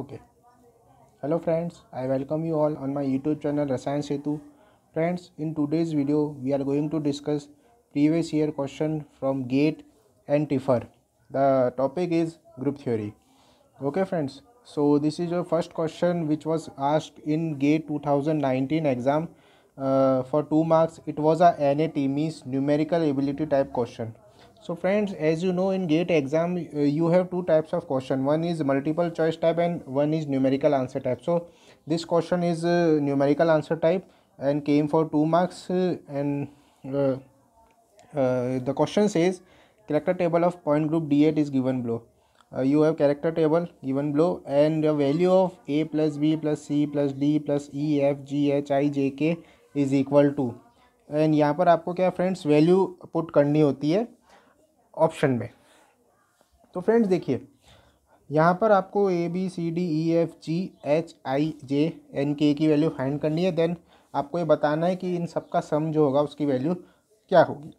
okay hello friends i welcome you all on my youtube channel rasayan setu friends in today's video we are going to discuss previous year question from gate and tifer the topic is group theory okay friends so this is your first question which was asked in gate 2019 exam uh, for 2 marks it was a nat means numerical ability type question so friends as you know in GATE exam you have two types of question one is multiple choice type and one is numerical answer type so this question is numerical answer type and came for two marks and the question is character table of point group D eight is given below you have character table given below and the value of A plus B plus C plus D plus E F G H I J K is equal to and यहाँ पर आपको क्या friends value put करनी होती है option में तो friends देखिए यहाँ पर आपको A B C D E F G H I J N K की वैल्यू फाइंड करनी है देन आपको ये बताना है कि इन सब का सम जो होगा उसकी वैल्यू क्या होगी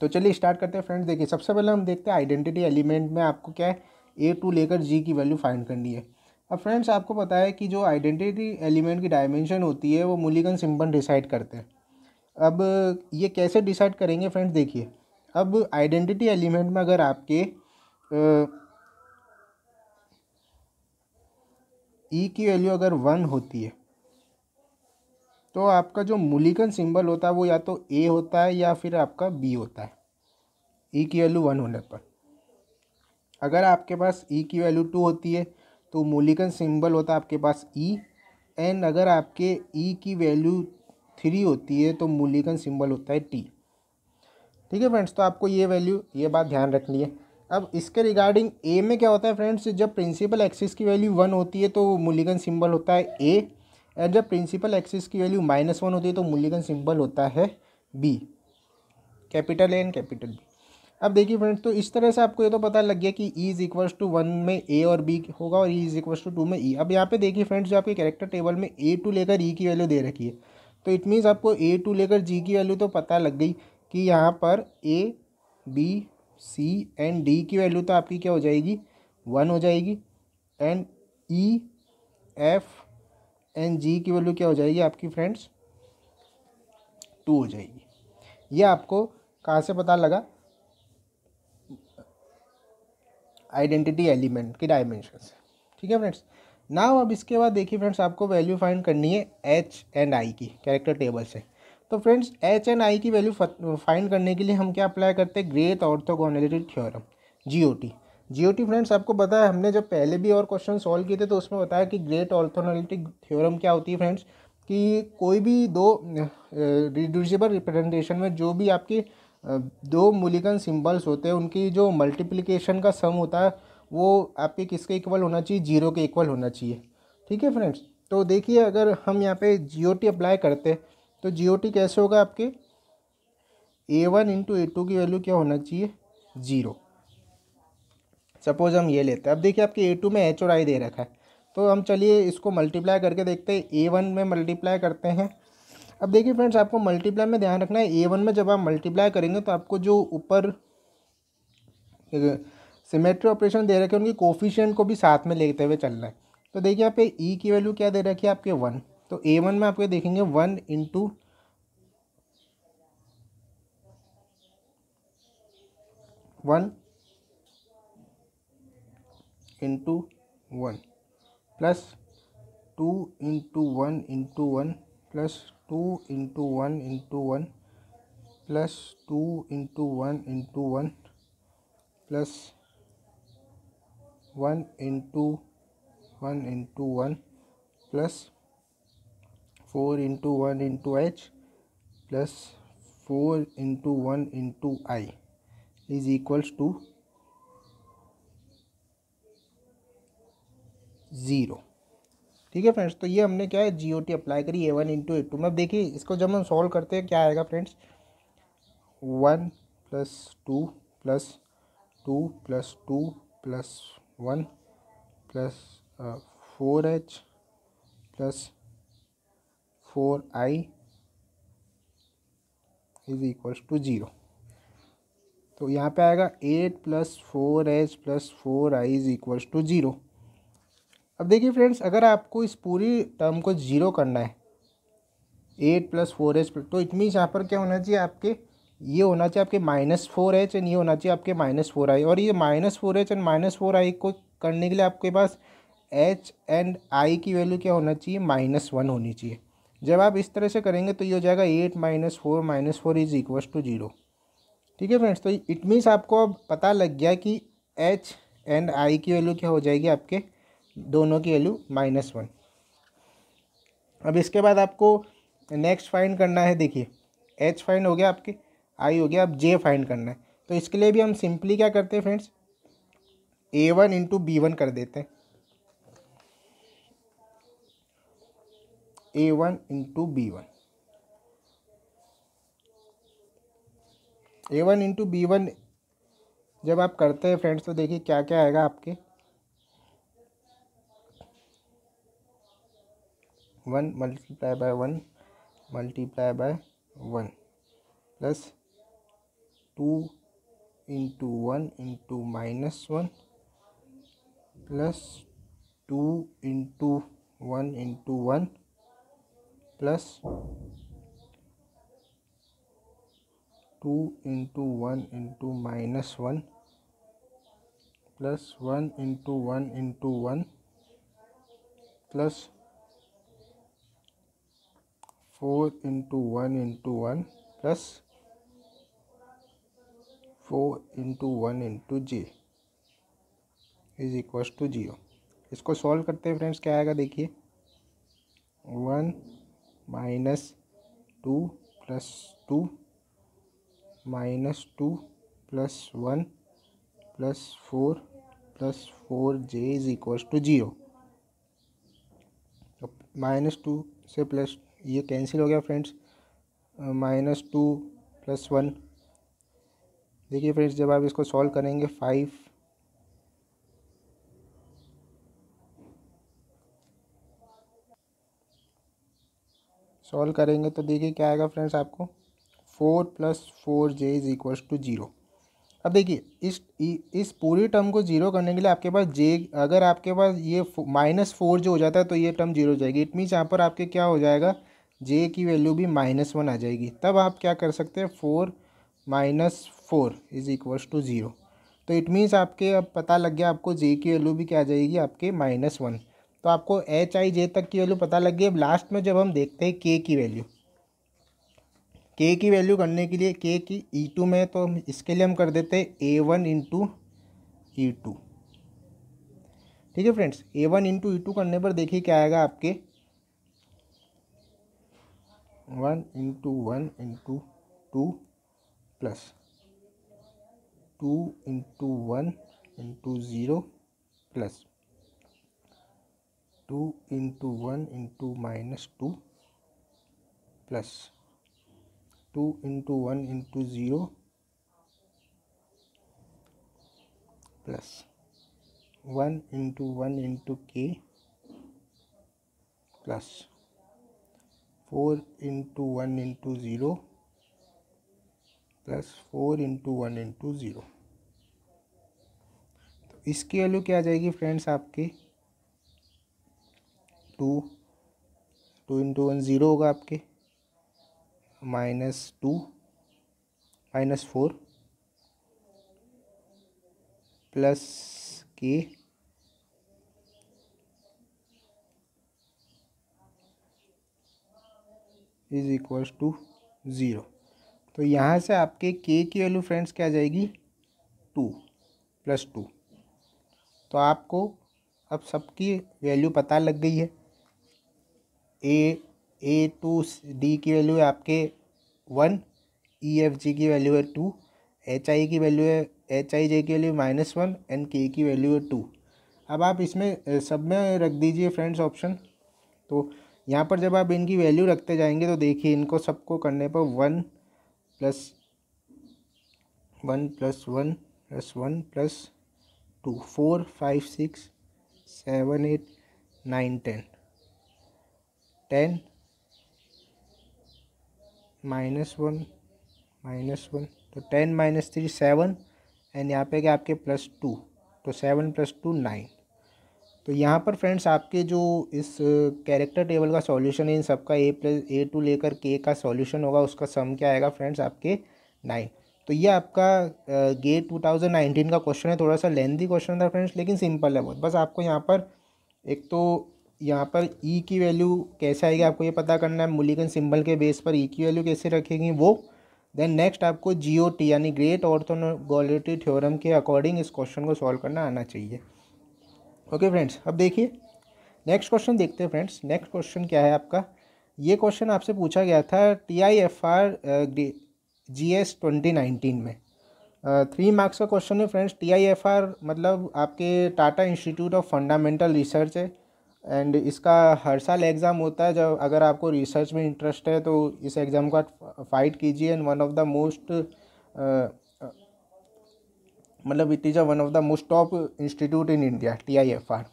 तो चलिए स्टार्ट करते हैं फ्रेंड्स देखिए सबसे पहले हम देखते हैं आइडेंटिटी एलिमेंट में आपको क्या है ए टू लेकर जी की वैल्यू फाइंड करनी है अब फ्रेंड्स आपको पता है कि जो आइडेंटिटी एलिमेंट की डायमेंशन होती है वो मूलिकन सिंपल डिसाइड करते हैं अब ये कैसे डिसाइड करेंगे फ्रेंड्स देखिए अब आइडेंटिटी एलिमेंट में अगर आपके ई e की वैल्यू अगर वन होती है तो आपका जो मूलिकन सिंबल होता है वो या तो ए होता है या फिर आपका बी होता है ई e की वैल्यू वन होने पर अगर आपके पास ई e की वैल्यू टू होती है तो मूलिकन सिंबल होता है आपके पास ई एंड अगर आपके ई की वैल्यू थ्री होती है तो मूलिकन सिंबल होता है टी ठीक है फ्रेंड्स तो आपको ये वैल्यू ये बात ध्यान रखनी है अब इसके रिगार्डिंग ए में क्या होता है फ्रेंड्स जब प्रिंसिपल एक्सिस की वैल्यू वन होती है तो मूल्यगन सिंबल होता है ए और जब प्रिंसिपल एक्सिस की वैल्यू माइनस वन होती है तो मूल्यगन सिंबल होता है B capital A and capital B अब देखिए फ्रेंड्स तो इस तरह से आपको ये तो पता लग गया कि E is equals to one में ए और बी होगा और E is equals to two में ई e। अब यहाँ पे देखिए फ्रेंड्स जो आपके कैरेक्टर टेबल में ए टू लेकर ई e की वैल्यू दे रखी है तो इट मीन्स आपको ए टू लेकर जी की वैल्यू तो पता लग गई कि यहाँ पर A B C and D की वैल्यू तो आपकी क्या हो जाएगी वन हो जाएगी and E F and G की वैल्यू क्या हो जाएगी आपकी फ्रेंड्स टू हो जाएगी ये आपको कहाँ से पता लगा आइडेंटिटी एलिमेंट के डायमेंशन से ठीक है फ्रेंड्स नाउ अब इसके बाद देखिए फ्रेंड्स आपको वैल्यू फाइंड करनी है एच एंड आई की कैरेक्टर टेबल से तो फ्रेंड्स एच एंड आई की वैल्यू फाइंड करने के लिए हम क्या अप्लाई करते हैं great orthogonality theorem GOT GOT friends आपको पता है हमने जब पहले भी और क्वेश्चन सॉल्व किए थे तो उसमें बताया कि ग्रेट ऑर्थोनोलिटिक थ्योरम क्या होती है फ्रेंड्स कि कोई भी दो रिड्यूसिबल रिप्रेजेंटेशन में जो भी आपके दो मूलिकन सिंबल्स होते हैं उनकी जो मल्टीप्लिकेशन का सम होता है वो आपके किसके इक्वल होना चाहिए जीरो के इक्वल होना चाहिए ठीक है फ्रेंड्स तो देखिए अगर हम यहाँ पे जी अप्लाई करते हैं तो जी ओ टी कैसे होगा आपके A one into A two की वैल्यू क्या होना चाहिए ज़ीरो सपोज़ हम ये लेते हैं अब देखिए आपके ए टू में एच और आई दे रखा है तो हम चलिए इसको मल्टीप्लाई करके देखते हैं ए वन में मल्टीप्लाई करते हैं अब देखिए फ्रेंड्स आपको मल्टीप्लाई में ध्यान रखना है ए वन में जब आप मल्टीप्लाई करेंगे तो आपको जो ऊपर सिमेट्री ऑपरेशन दे रखे हैं उनकी कोफिशियंट को भी साथ में लेते हुए चलना है तो देखिए आप ई e की वैल्यू क्या दे रखी है आपके वन तो ए वन में आपके देखेंगे one into one into one plus two into one into one plus two into one into one plus two into one into one plus one into one into one plus four into one into H plus four into one into I is equals to zero ठीक है friends तो ये हमने क्या है जी O T apply करी A one into A two में देखिए इसको जब हम सॉल्व करते हैं क्या आएगा friends one plus two plus two plus two plus one plus four H plus four I is equals to zero तो यहाँ पे आएगा eight plus four H plus four I is equals to zero अब देखिए friends अगर आपको इस पूरी टर्म को ज़ीरो करना है एट प्लस फोर एच तो इट मीन्स यहाँ पर क्या होना चाहिए आपके ये होना चाहिए आपके माइनस फोर एच एंड ये होना चाहिए आपके माइनस फोर आई और ये minus four H and minus four I को करने के लिए आपके पास एच एंड आई की वैल्यू क्या होना चाहिए माइनस वन होनी चाहिए जब आप इस तरह से करेंगे तो ये हो जाएगा eight minus four minus four is equals to zero ठीक है फ्रेंड्स तो इट मीन्स आपको अब पता लग गया कि एच एंड आई की वैल्यू क्या हो जाएगी आपके दोनों की वैल्यू माइनस वन अब इसके बाद आपको नेक्स्ट फाइंड करना है देखिए एच फाइंड हो गया आपके आई हो गया अब जे फाइंड करना है तो इसके लिए भी हम सिंपली क्या करते हैं friends A one into B one कर देते हैं A one into B one A one into B one जब आप करते हैं फ्रेंड्स तो देखिए क्या क्या आएगा आपके one multiply by one multiply by one plus two into one into minus one plus two into one into one plus two into one into minus one plus one into one into one plus four into one into one plus four into one into J is equals to zero इसको solve करते हैं friends क्या आएगा देखिए one minus two plus two minus two plus one plus four plus four J is equals to zero तो minus two से plus ये cancel हो गया friends minus two plus one देखिए फ्रेंड्स जब आप इसको सॉल्व करेंगे फाइव सॉल्व करेंगे तो देखिए क्या आएगा फ्रेंड्स आपको four plus four J is equal to zero अब देखिए इस इस पूरी टर्म को जीरो करने के लिए आपके पास जे अगर आपके पास ये माइनस फोर जो हो जाता है तो ये टर्म जीरो हो जाएगी इट मीन्स यहाँ पर आपके क्या हो जाएगा जे की वैल्यू भी माइनस वन आ जाएगी तब आप क्या कर सकते हैं four minus four is equals to zero तो इट मीन्स आपके अब पता लग गया आपको जे की वैल्यू भी क्या आ जाएगी आपके माइनस वन तो आपको एच आई जे तक की वैल्यू पता लग गई अब लास्ट में जब हम देखते हैं के की वैल्यू के की वैल्यू करने के लिए के की ई e टू में तो इसके लिए हम कर देते हैं A one into E two ठीक है friends A one into E two करने पर देखिए क्या आएगा आपके one into one into two plus two into one into zero plus two into one into minus two plus two into one into zero plus one into one into K plus four into one into zero plus four into one into zero तो इसकी वैल्यू क्या आ जाएगी friends आपके two two into one zero होगा आपके minus two minus four plus K is equals to zero तो यहाँ से आपके के की वैल्यू फ्रेंड्स क्या आ जाएगी टू प्लस टू तो आपको अब सबकी वैल्यू पता लग गई है ए ए टू डी की वैल्यू है आपके वन ई एफ जी की वैल्यू है टू एच आई की वैल्यू है एच आई जे की वैल्यू माइनस वन एंड के की वैल्यू है टू अब आप इसमें सब में रख दीजिए फ्रेंड्स ऑप्शन तो यहाँ पर जब आप इनकी वैल्यू रखते जाएंगे तो देखिए इनको सबको करने पर one plus one plus one plus one plus two four five six seven eight nine ten ten minus one minus one तो ten minus three seven and यहाँ पे क्या आपके प्लस टू तो सेवन प्लस टू नाइन तो यहाँ पर friends आपके जो इस कैरेक्टर टेबल का सॉल्यूशन है इन सबका ए प्लस ए टू लेकर के का सॉल्यूशन होगा उसका सम क्या आएगा फ्रेंड्स आपके नाइन तो ये आपका गेट टू थाउजेंड नाइनटीन का क्वेश्चन है थोड़ा सा लेंदी क्वेश्चन था फ्रेंड्स लेकिन सिंपल है बहुत बस आपको यहाँ पर एक तो यहाँ पर ई e की वैल्यू कैसे आएगी आपको ये पता करना है मूलिकन सिंबल के बेस पर ई e की वैल्यू कैसे रखेंगी वो देन नेक्स्ट आपको जी ओ टी यानी ग्रेट ऑर्थोनोगोलिटी थ्योरम के अकॉर्डिंग इस क्वेश्चन को सॉल्व करना आना चाहिए ओके फ्रेंड्स अब देखिए नेक्स्ट क्वेश्चन देखते हैं फ्रेंड्स नेक्स्ट क्वेश्चन क्या है आपका ये क्वेश्चन आपसे पूछा गया था T I F R G S twenty nineteen में थ्री मार्क्स का क्वेश्चन है friends T I F R मतलब आपके Tata institute of fundamental research है एंड इसका हर साल एग्ज़ाम होता है जब अगर आपको रिसर्च में इंटरेस्ट है तो इस एग्ज़ाम का फाइट कीजिए and one of the most मतलब it is a one of the most top institute in India T I F R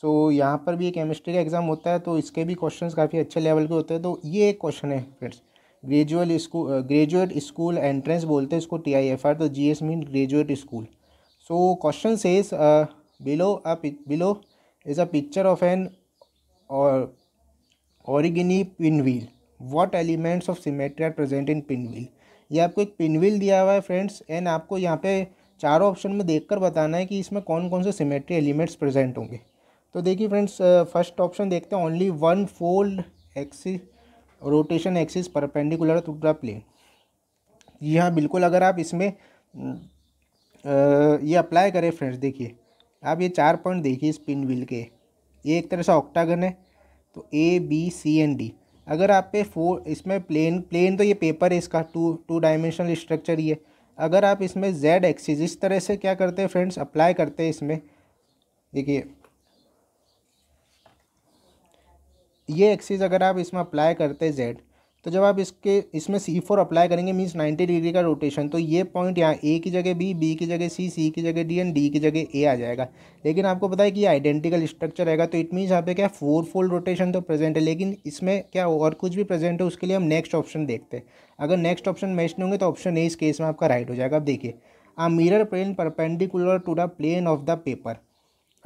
so यहाँ पर भी केमिस्ट्री का एग्ज़ाम होता है तो इसके भी क्वेश्चंस काफ़ी अच्छे लेवल के होते हैं तो ये एक क्वेश्चन है friends gradual school graduate school entrance बोलते हैं इसको टी आई एफ आर तो G S mean graduate school so question says below a below is a picture of an or wheel what elements of symmetry are are in pin wheel ये आपको एक wheel दिया हुआ है friends and आपको यहाँ पे चारों ऑप्शन में देख कर बताना है कि इसमें कौन कौन से सीमेट्री एलिमेंट्स प्रेजेंट होंगे तो देखिए फ्रेंड्स फर्स्ट ऑप्शन देखते हैं only one fold axis rotation axis perpendicular to the plane जी हाँ बिल्कुल अगर आप इसमें आ, ये अप्लाई करें फ्रेंड्स देखिए आप ये चार पॉइंट देखिए स्पिन व्हील के ये एक तरह से ऑक्टागन है तो A B C and D अगर आप पे फोर इसमें प्लेन प्लेन तो ये पेपर है इसका टू टू डायमेंशनल स्ट्रक्चर ये अगर आप इसमें जेड एक्सिस इस तरह से क्या करते हैं फ्रेंड्स अप्लाई करते हैं इसमें देखिए ये एक्सिस अगर आप इसमें अप्लाई करते हैं जेड तो जब आप इसके इसमें सी फोर अप्लाई करेंगे मीन्स नाइन्टी डिग्री का रोटेशन तो ये पॉइंट यहाँ ए की जगह बी बी की जगह सी सी की जगह डी एंड डी की जगह ए आ जाएगा लेकिन आपको पता है कि आइडेंटिकल स्ट्रक्चर रहेगा तो इट मीन्स यहाँ पे क्या फोर फोल्ड रोटेशन तो प्रेजेंट है लेकिन इसमें क्या और कुछ भी प्रेजेंट है उसके लिए हम नेक्स्ट ऑप्शन देखते हैं अगर नेक्स्ट ऑप्शन मैच नहीं होंगे तो ऑप्शन ए इस केस में आपका राइट हो जाएगा अब देखिए a mirror plane perpendicular to the plane of the paper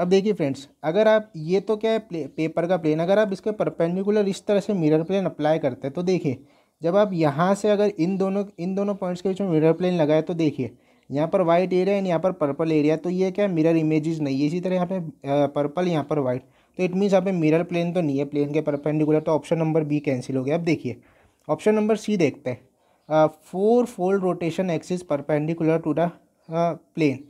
अब देखिए फ्रेंड्स अगर आप ये तो क्या है प्ले, पेपर का प्लेन अगर आप इसके परपेंडिकुलर इस तरह से मिरर प्लेन अप्लाई करते हैं तो देखिए जब आप यहाँ से अगर इन दोनों इन दोनों पॉइंट्स के बीच में मिरर प्लेन लगाए तो देखिए यहाँ पर वाइट एरिया एंड यहाँ पर पर्पल एरिया तो ये क्या मिरर इमेजेस नहीं है इसी तरह यहाँ पे पर्पल यहाँ पर वाइट तो इट मीन्स यहाँ पे मिरर प्लेन तो नहीं है प्लेन के परपेंडिकुलर तो ऑप्शन नंबर बी कैंसिल हो गया अब देखिए ऑप्शन नंबर सी देखते हैं four fold rotation axis perpendicular to the plane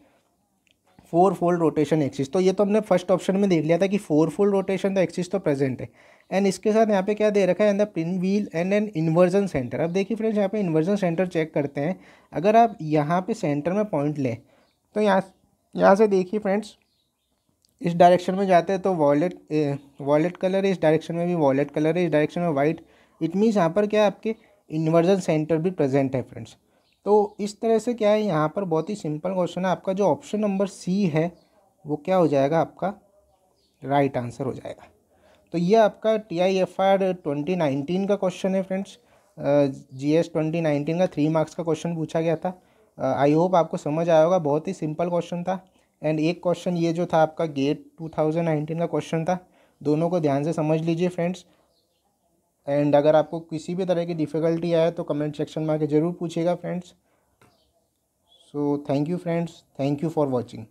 four fold rotation axis तो ये तो हमने फर्स्ट ऑप्शन में देख लिया था कि four fold rotation the axis तो प्रेजेंट है एंड इसके साथ यहाँ पे क्या दे रखा है the pin wheel and an inversion centre अब देखिए फ्रेंड्स यहाँ पे इन्वर्जन सेंटर चेक करते हैं अगर आप यहाँ पे सेंटर में पॉइंट लें तो यहाँ यहाँ से देखिए फ्रेंड्स इस डायरेक्शन में जाते हैं तो वॉलेट वॉलेट कलर है इस डायरेक्शन में भी वॉलेट कलर है इस डायरेक्शन में वाइट इट मीन्स यहाँ पर क्या आपके इन्वर्जन सेंटर भी प्रेजेंट है फ्रेंड्स तो इस तरह से क्या है यहाँ पर बहुत ही सिंपल क्वेश्चन है आपका जो ऑप्शन नंबर सी है वो क्या हो जाएगा आपका राइट right आंसर हो जाएगा तो ये आपका T I F R twenty nineteen का क्वेश्चन है friends G S twenty nineteen का थ्री मार्क्स का क्वेश्चन पूछा गया था आई होप आपको समझ आया होगा बहुत ही सिंपल क्वेश्चन था एंड एक क्वेश्चन ये जो था आपका गेट टू थाउजेंड नाइनटीन का क्वेश्चन था दोनों को ध्यान से समझ लीजिए फ्रेंड्स एंड अगर आपको किसी भी तरह की डिफ़िकल्टी आए तो कमेंट सेक्शन में आके ज़रूर पूछिएगा friends so thank you friends thank you for watching